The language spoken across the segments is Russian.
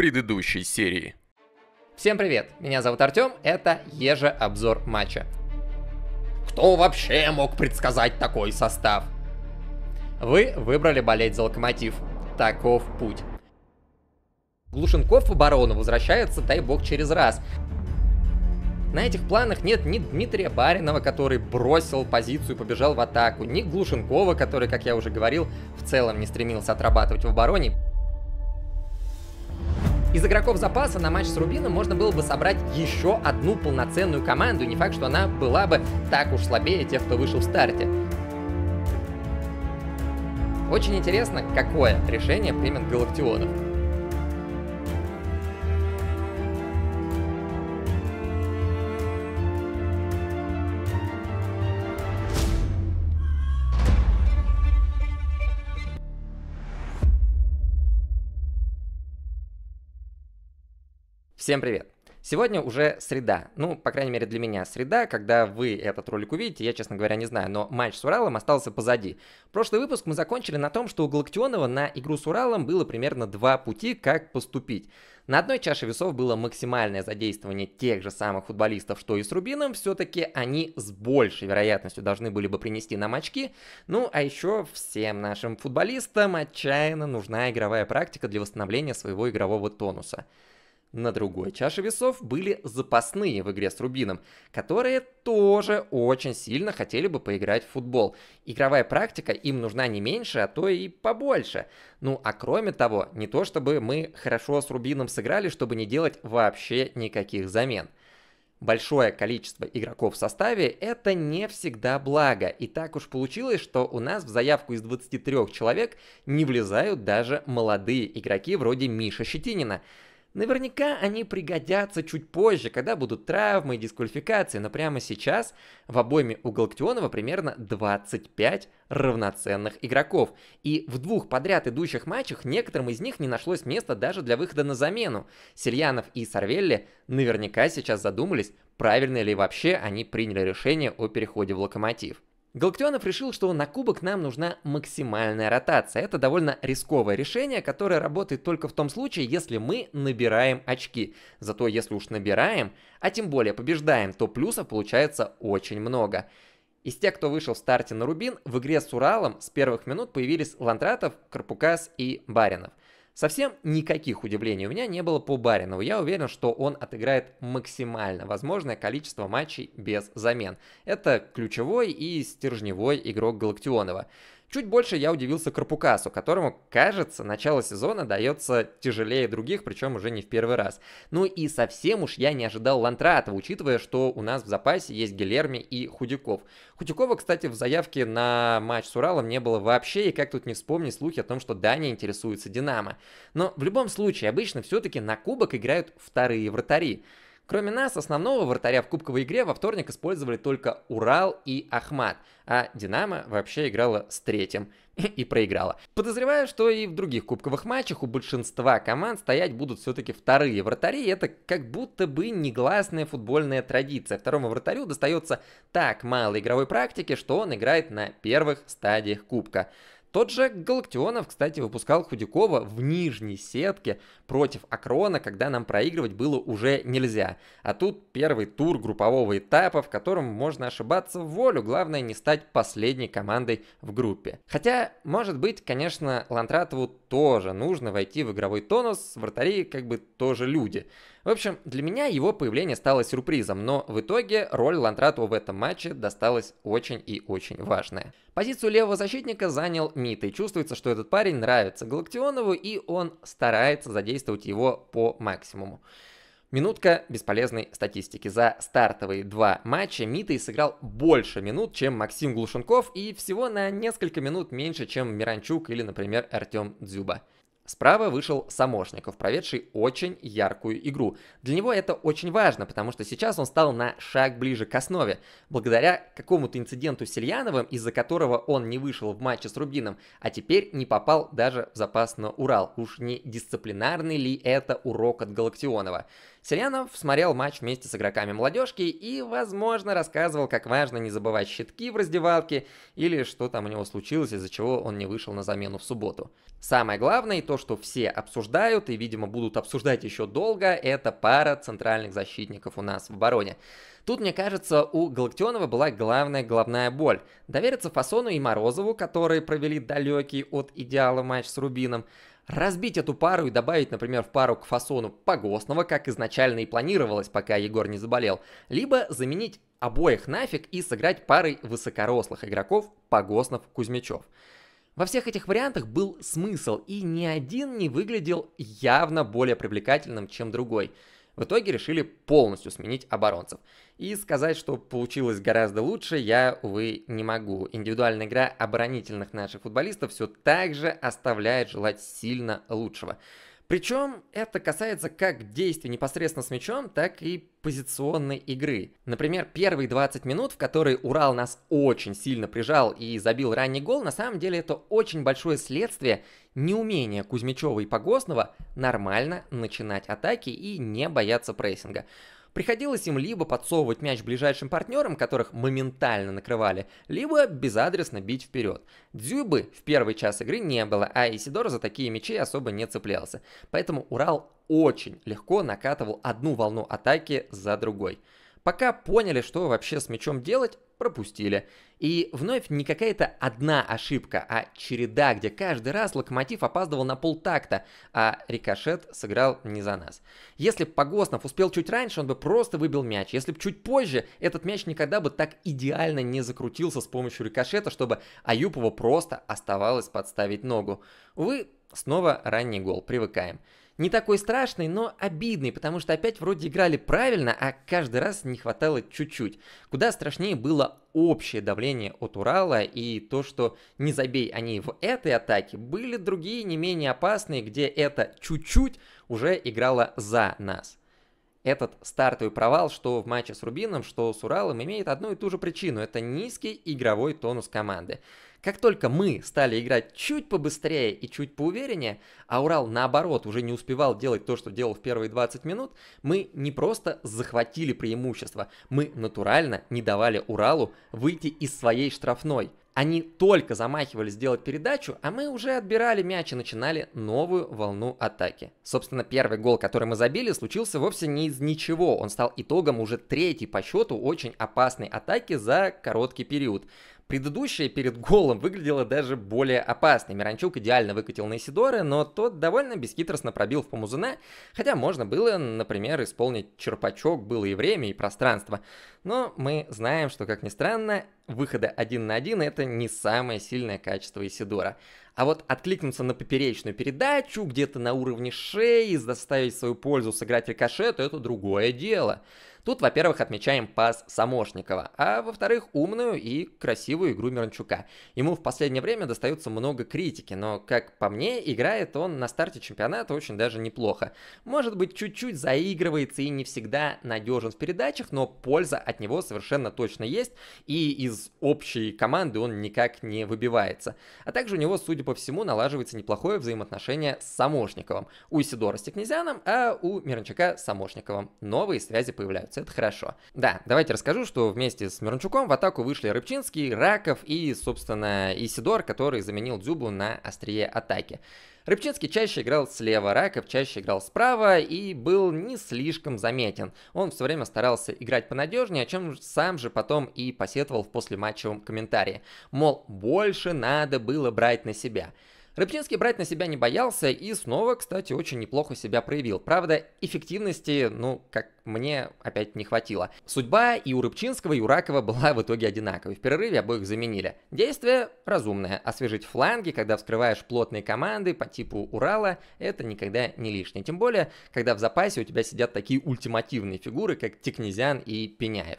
предыдущей серии. Всем привет, меня зовут Артем, это Ежа обзор матча. Кто вообще мог предсказать такой состав? Вы выбрали болеть за Локомотив. Таков путь. Глушенков в оборону возвращается, дай бог, через раз. На этих планах нет ни Дмитрия Баринова, который бросил позицию и побежал в атаку, ни Глушенкова, который, как я уже говорил, в целом не стремился отрабатывать в обороне. Из игроков запаса на матч с Рубином можно было бы собрать еще одну полноценную команду, не факт, что она была бы так уж слабее тех, кто вышел в старте. Очень интересно, какое решение примет Галактионов. Всем привет! Сегодня уже среда, ну, по крайней мере для меня среда, когда вы этот ролик увидите, я, честно говоря, не знаю, но матч с Уралом остался позади. Прошлый выпуск мы закончили на том, что у Галактионова на игру с Уралом было примерно два пути, как поступить. На одной чаше весов было максимальное задействование тех же самых футболистов, что и с Рубином, все-таки они с большей вероятностью должны были бы принести нам очки. Ну, а еще всем нашим футболистам отчаянно нужна игровая практика для восстановления своего игрового тонуса. На другой чаше весов были запасные в игре с Рубином, которые тоже очень сильно хотели бы поиграть в футбол. Игровая практика им нужна не меньше, а то и побольше. Ну а кроме того, не то чтобы мы хорошо с Рубином сыграли, чтобы не делать вообще никаких замен. Большое количество игроков в составе – это не всегда благо, и так уж получилось, что у нас в заявку из 23 человек не влезают даже молодые игроки вроде Миша Щетинина – Наверняка они пригодятся чуть позже, когда будут травмы и дисквалификации, но прямо сейчас в обойме у Галактионова примерно 25 равноценных игроков. И в двух подряд идущих матчах некоторым из них не нашлось места даже для выхода на замену. Сельянов и Сарвелли наверняка сейчас задумались, правильно ли вообще они приняли решение о переходе в Локомотив. Галактионов решил, что на кубок нам нужна максимальная ротация. Это довольно рисковое решение, которое работает только в том случае, если мы набираем очки. Зато если уж набираем, а тем более побеждаем, то плюсов получается очень много. Из тех, кто вышел в старте на Рубин, в игре с Уралом с первых минут появились Лантратов, Карпукас и Баринов – Совсем никаких удивлений у меня не было по Баринову. Я уверен, что он отыграет максимально возможное количество матчей без замен. Это ключевой и стержневой игрок Галактионова. Чуть больше я удивился Карпукасу, которому, кажется, начало сезона дается тяжелее других, причем уже не в первый раз. Ну и совсем уж я не ожидал Лантратова, учитывая, что у нас в запасе есть Гилерми и Худяков. Худякова, кстати, в заявке на матч с Уралом не было вообще, и как тут не вспомнить слухи о том, что Дания интересуется Динамо. Но в любом случае, обычно все-таки на кубок играют вторые вратари. Кроме нас, основного вратаря в кубковой игре во вторник использовали только Урал и Ахмат, а Динамо вообще играла с третьим и проиграла. Подозреваю, что и в других кубковых матчах у большинства команд стоять будут все-таки вторые вратари, и это как будто бы негласная футбольная традиция. Второму вратарю достается так мало игровой практики, что он играет на первых стадиях кубка. Тот же Галактионов, кстати, выпускал Худякова в нижней сетке против Акрона, когда нам проигрывать было уже нельзя. А тут первый тур группового этапа, в котором можно ошибаться в волю, главное не стать последней командой в группе. Хотя, может быть, конечно, Лантратову тоже нужно войти в игровой тонус, вратари как бы тоже люди. В общем, для меня его появление стало сюрпризом, но в итоге роль Лантрату в этом матче досталась очень и очень важная. Позицию левого защитника занял Мит, и чувствуется, что этот парень нравится Галактионову, и он старается задействовать его по максимуму. Минутка бесполезной статистики. За стартовые два матча Митой сыграл больше минут, чем Максим Глушенков и всего на несколько минут меньше, чем Миранчук или, например, Артем Дзюба. Справа вышел Самошников, проведший очень яркую игру. Для него это очень важно, потому что сейчас он стал на шаг ближе к основе. Благодаря какому-то инциденту с Сельяновым, из-за которого он не вышел в матче с Рубином, а теперь не попал даже в запас на Урал. Уж не дисциплинарный ли это урок от Галактионова? Селянов смотрел матч вместе с игроками молодежки и, возможно, рассказывал, как важно не забывать щитки в раздевалке или что там у него случилось, из-за чего он не вышел на замену в субботу. Самое главное, и то, что все обсуждают и, видимо, будут обсуждать еще долго, это пара центральных защитников у нас в обороне. Тут, мне кажется, у Галактионова была главная головная боль. Довериться Фасону и Морозову, которые провели далекий от идеала матч с Рубином, Разбить эту пару и добавить, например, в пару к фасону Погостного, как изначально и планировалось, пока Егор не заболел, либо заменить обоих нафиг и сыграть парой высокорослых игроков погостнов кузьмичев Во всех этих вариантах был смысл, и ни один не выглядел явно более привлекательным, чем другой – в итоге решили полностью сменить оборонцев. И сказать, что получилось гораздо лучше, я, увы, не могу. Индивидуальная игра оборонительных наших футболистов все так же оставляет желать сильно лучшего. Причем это касается как действий непосредственно с мячом, так и позиционной игры. Например, первые 20 минут, в которые Урал нас очень сильно прижал и забил ранний гол, на самом деле это очень большое следствие неумения Кузьмичева и Погосного нормально начинать атаки и не бояться прессинга. Приходилось им либо подсовывать мяч ближайшим партнерам, которых моментально накрывали, либо безадресно бить вперед. Дзюбы в первый час игры не было, а Исидор за такие мячи особо не цеплялся. Поэтому Урал очень легко накатывал одну волну атаки за другой. Пока поняли, что вообще с мячом делать, пропустили. И вновь не какая-то одна ошибка, а череда, где каждый раз Локомотив опаздывал на полтакта, а Рикошет сыграл не за нас. Если бы Погоснов успел чуть раньше, он бы просто выбил мяч. Если бы чуть позже, этот мяч никогда бы так идеально не закрутился с помощью Рикошета, чтобы Аюпова просто оставалось подставить ногу. Увы, Снова ранний гол, привыкаем. Не такой страшный, но обидный, потому что опять вроде играли правильно, а каждый раз не хватало чуть-чуть. Куда страшнее было общее давление от Урала и то, что не забей они в этой атаке, были другие не менее опасные, где это чуть-чуть уже играло за нас. Этот стартовый провал, что в матче с Рубином, что с Уралом, имеет одну и ту же причину. Это низкий игровой тонус команды. Как только мы стали играть чуть побыстрее и чуть поувереннее, а Урал наоборот уже не успевал делать то, что делал в первые 20 минут, мы не просто захватили преимущество, мы натурально не давали Уралу выйти из своей штрафной. Они только замахивались сделать передачу, а мы уже отбирали мяч и начинали новую волну атаки. Собственно, первый гол, который мы забили, случился вовсе не из ничего. Он стал итогом уже третьей по счету очень опасной атаки за короткий период. Предыдущая перед голом выглядела даже более опасной. Миранчук идеально выкатил на Исидора, но тот довольно бесхитростно пробил в Помузуна, хотя можно было, например, исполнить черпачок, было и время, и пространство. Но мы знаем, что, как ни странно, выхода один на один это не самое сильное качество Исидора. А вот откликнуться на поперечную передачу, где-то на уровне шеи, заставить свою пользу сыграть рикошет, это другое дело. Тут, во-первых, отмечаем пас Самошникова, а во-вторых, умную и красивую игру Мирончука. Ему в последнее время достается много критики, но, как по мне, играет он на старте чемпионата очень даже неплохо. Может быть, чуть-чуть заигрывается и не всегда надежен в передачах, но польза от него совершенно точно есть, и из общей команды он никак не выбивается. А также у него, судя по всему, налаживается неплохое взаимоотношение с Самошниковым. У Сидора Стекнезяном, а у Миранчука с Самошниковым. Новые связи появляются меняются, это хорошо. Да, давайте расскажу, что вместе с Мирончуком в атаку вышли Рыбчинский, Раков и, собственно, Исидор, который заменил Дзюбу на острие атаки. Рыбчинский чаще играл слева, Раков чаще играл справа и был не слишком заметен. Он все время старался играть понадежнее, о чем сам же потом и посетовал в послематчевом комментарии. Мол, больше надо было брать на себя. Рыбчинский брать на себя не боялся и снова, кстати, очень неплохо себя проявил. Правда, эффективности, ну, как мне, опять не хватило. Судьба и у Рыбчинского, и у Ракова была в итоге одинаковой. В перерыве обоих заменили. Действие разумное. Освежить фланги, когда вскрываешь плотные команды по типу Урала, это никогда не лишнее. Тем более, когда в запасе у тебя сидят такие ультимативные фигуры, как Текнезян и Пеняев.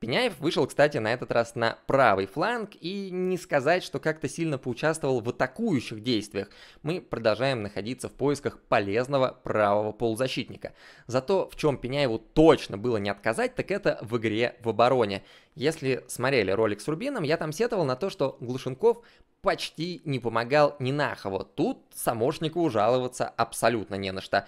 Пеняев вышел, кстати, на этот раз на правый фланг и не сказать, что как-то сильно поучаствовал в атакующих действиях. Мы продолжаем находиться в поисках полезного правого полузащитника. Зато в чем Пеняеву точно было не отказать, так это в игре в обороне. Если смотрели ролик с Рубином, я там сетовал на то, что Глушенков почти не помогал Нинахову. Тут самошнику жаловаться абсолютно не на что.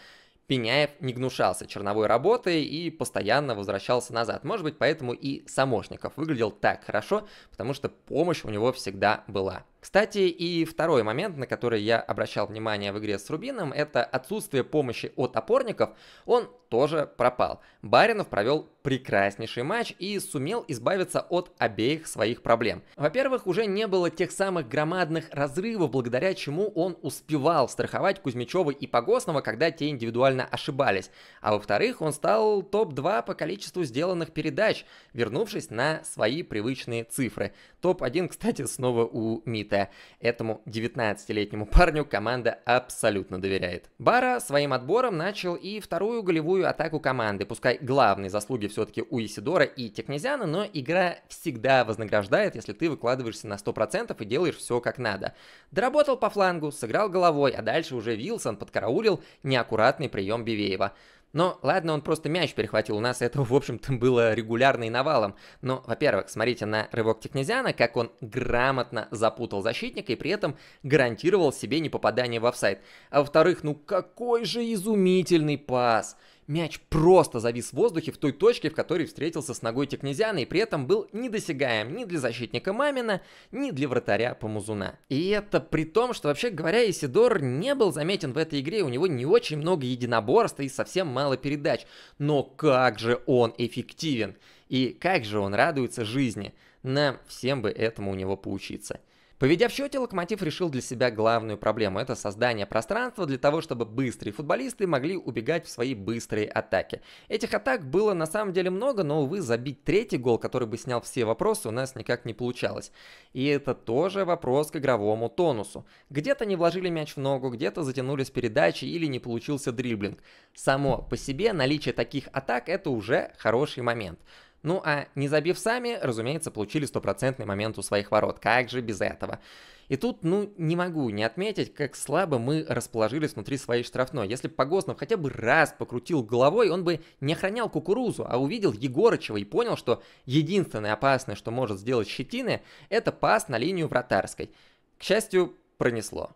Пеняев не гнушался черновой работой и постоянно возвращался назад. Может быть, поэтому и Самошников выглядел так хорошо, потому что помощь у него всегда была. Кстати, и второй момент, на который я обращал внимание в игре с Рубином, это отсутствие помощи от опорников, он тоже пропал. Баринов провел прекраснейший матч и сумел избавиться от обеих своих проблем. Во-первых, уже не было тех самых громадных разрывов, благодаря чему он успевал страховать Кузьмичева и Погосного, когда те индивидуально ошибались. А во-вторых, он стал топ-2 по количеству сделанных передач, вернувшись на свои привычные цифры. Топ-1, кстати, снова у МИД защиты. Этому 19-летнему парню команда абсолютно доверяет. Бара своим отбором начал и вторую голевую атаку команды. Пускай главные заслуги все-таки у Исидора и Технезиана, но игра всегда вознаграждает, если ты выкладываешься на 100% и делаешь все как надо. Доработал по флангу, сыграл головой, а дальше уже Вилсон подкараулил неаккуратный прием Бивеева. Но ладно, он просто мяч перехватил, у нас этого, в общем-то, было регулярно и навалом. Но, во-первых, смотрите на рывок Технезиана, как он грамотно запутал защитника и при этом гарантировал себе непопадание в офсайд. А во-вторых, ну какой же изумительный пас! Мяч просто завис в воздухе в той точке, в которой встретился с ногой Текнезяна и при этом был недосягаем ни для защитника Мамина, ни для вратаря Помузуна. И это при том, что вообще говоря, Исидор не был заметен в этой игре, у него не очень много единоборства и совсем мало передач. Но как же он эффективен! И как же он радуется жизни! Нам всем бы этому у него поучиться. Поведя в счете, Локомотив решил для себя главную проблему – это создание пространства для того, чтобы быстрые футболисты могли убегать в свои быстрые атаки. Этих атак было на самом деле много, но, увы, забить третий гол, который бы снял все вопросы, у нас никак не получалось. И это тоже вопрос к игровому тонусу. Где-то не вложили мяч в ногу, где-то затянулись передачи или не получился дриблинг. Само по себе наличие таких атак – это уже хороший момент. Ну а не забив сами, разумеется, получили стопроцентный момент у своих ворот. Как же без этого? И тут, ну, не могу не отметить, как слабо мы расположились внутри своей штрафной. Если бы Погоснов хотя бы раз покрутил головой, он бы не охранял кукурузу, а увидел Егорычева и понял, что единственное опасное, что может сделать щетины, это пас на линию вратарской. К счастью, пронесло.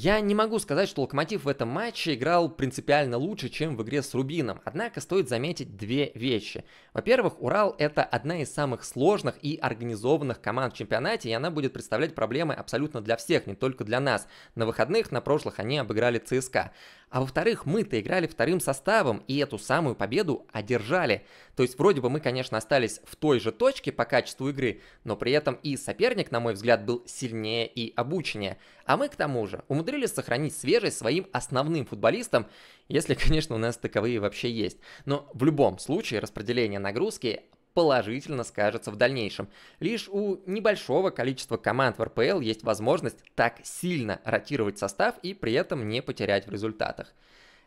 Я не могу сказать, что Локомотив в этом матче играл принципиально лучше, чем в игре с Рубином, однако стоит заметить две вещи. Во-первых, Урал это одна из самых сложных и организованных команд в чемпионате, и она будет представлять проблемы абсолютно для всех, не только для нас. На выходных, на прошлых они обыграли ЦСКА. А во-вторых, мы-то играли вторым составом и эту самую победу одержали. То есть вроде бы мы, конечно, остались в той же точке по качеству игры, но при этом и соперник, на мой взгляд, был сильнее и обученнее. А мы, к тому же, умудрились сохранить свежесть своим основным футболистам, если, конечно, у нас таковые вообще есть. Но в любом случае распределение нагрузки положительно скажется в дальнейшем. Лишь у небольшого количества команд в РПЛ есть возможность так сильно ротировать состав и при этом не потерять в результатах.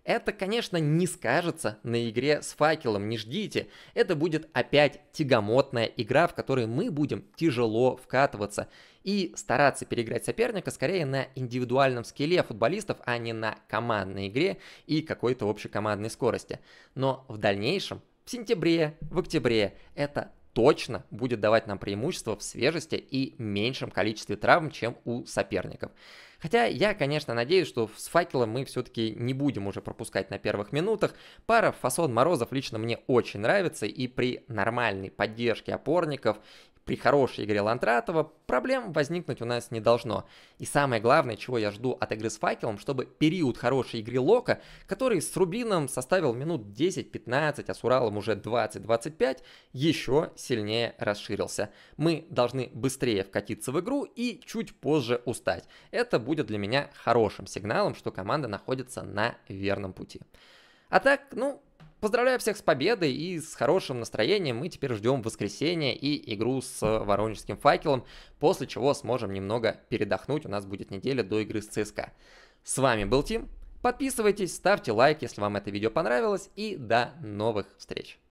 Это, конечно, не скажется на игре с факелом, не ждите. Это будет опять тягомотная игра, в которой мы будем тяжело вкатываться и стараться переиграть соперника скорее на индивидуальном скеле футболистов, а не на командной игре и какой-то общей командной скорости. Но в дальнейшем в сентябре, в октябре. Это точно будет давать нам преимущество в свежести и меньшем количестве травм, чем у соперников. Хотя я, конечно, надеюсь, что с факелом мы все-таки не будем уже пропускать на первых минутах. Пара фасон Морозов лично мне очень нравится, и при нормальной поддержке опорников при хорошей игре Лантратова проблем возникнуть у нас не должно. И самое главное, чего я жду от игры с Факелом, чтобы период хорошей игры Лока, который с Рубином составил минут 10-15, а с Уралом уже 20-25, еще сильнее расширился. Мы должны быстрее вкатиться в игру и чуть позже устать. Это будет для меня хорошим сигналом, что команда находится на верном пути. А так, ну, Поздравляю всех с победой и с хорошим настроением. Мы теперь ждем воскресенье и игру с Воронежским факелом, после чего сможем немного передохнуть. У нас будет неделя до игры с ЦСКА. С вами был Тим. Подписывайтесь, ставьте лайк, если вам это видео понравилось. И до новых встреч.